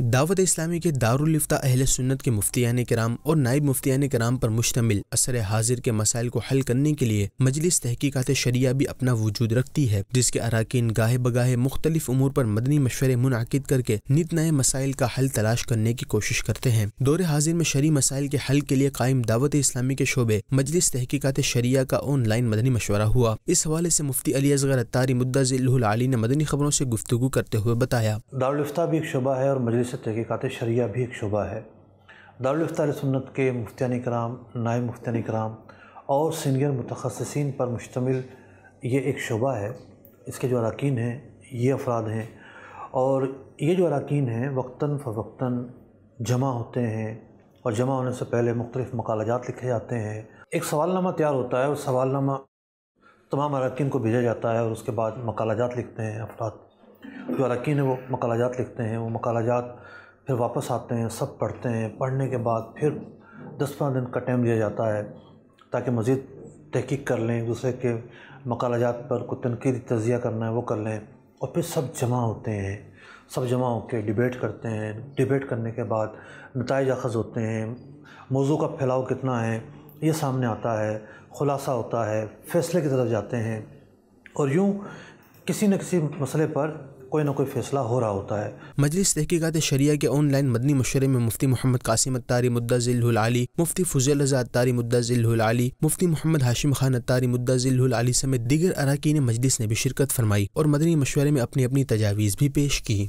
दावत इस्लामी के दारुलफ्ता अहल सुन्नत के मुफ्तियान कराम और नायब मुफ्तियान कराम पर मुश्तमिल असर हाजिर के मसाइल को हल करने के लिए मजलिस तहकीकत शरिया भी अपना वजूद रखती है जिसके अरकान गाहे बगाहे मुख्तलिफ उमूर पर मदनी मशवरे मुनद करके नित नए मसाइल का हल तलाश करने की कोशिश करते हैं दौरे हाजिर में शरी मसाइल के हल के लिए कायम दावत इस्लामी के शोबे मजलिस तहकीकत शरिया का ऑनलाइन मदनी मशवरा हुआ इस हवाले से मुफ्ती अली असगर अतारी मुद्दा ने मदनी खबरों से गुफ्तु करते हुए बताया दारुलफ्ता भी एक शोबा है और मजलिस से तहकीक़ात शरिया भी एक शुबा है दार सुन्नत के मुफ्तिया कराम नायब मुफ्तिया कराम और सीनियर मुतखसिन पर मुश्तमिल ये एक शुबा है इसके जो अरकान हैं ये अफराद हैं और ये जो अरकान हैं वक्ता फ़वक्ता जमा होते हैं और जमा होने से पहले मुख्तलिफ़ मकालजात लिखे जाते हैं एक सवालनामा तैयार होता है और सवालनामा तमाम अरकान को भेजा जाता है और उसके बाद मकालजात लिखते हैं अफराद जो अरकान वो मकालाजात लिखते हैं वो मकालाजात फिर वापस आते हैं सब पढ़ते हैं पढ़ने के बाद फिर दस पंद्रह दिन का टाइम दिया जाता है ताकि मज़ीद तहकीक कर लें दूसरे के मकालाजात पर कोई तनकीद तजिया करना है वो कर लें और फिर सब जमा होते हैं सब जमा होकर डिबेट करते हैं डिबेट करने के बाद नतज अखज़ होते हैं मौजू का फैलाव कितना है ये सामने आता है ख़ुलासा होता है फ़ैसले की तरफ जाते हैं और यूँ किसी न किसी मसले पर कोई ना कोई फैसला हो रहा होता है मजलिस तहकीकत शरिया के ऑनलाइन मदनी मशरे में मुफ्ती मोहम्मद कासिम अतारी मुद्दा जिलहलाली मुफ्ती फजल रजा अतारी मुद्दा जिलहलाली मुफ्ती मोहम्मद हाशिम खान अतारी मुद्दा जिलहलाली समेत दीगर अरकान मजलिस ने भी शिरकत फरमाई और मदनी मशवरे में अपनी अपनी तजावीज़ भी पेश की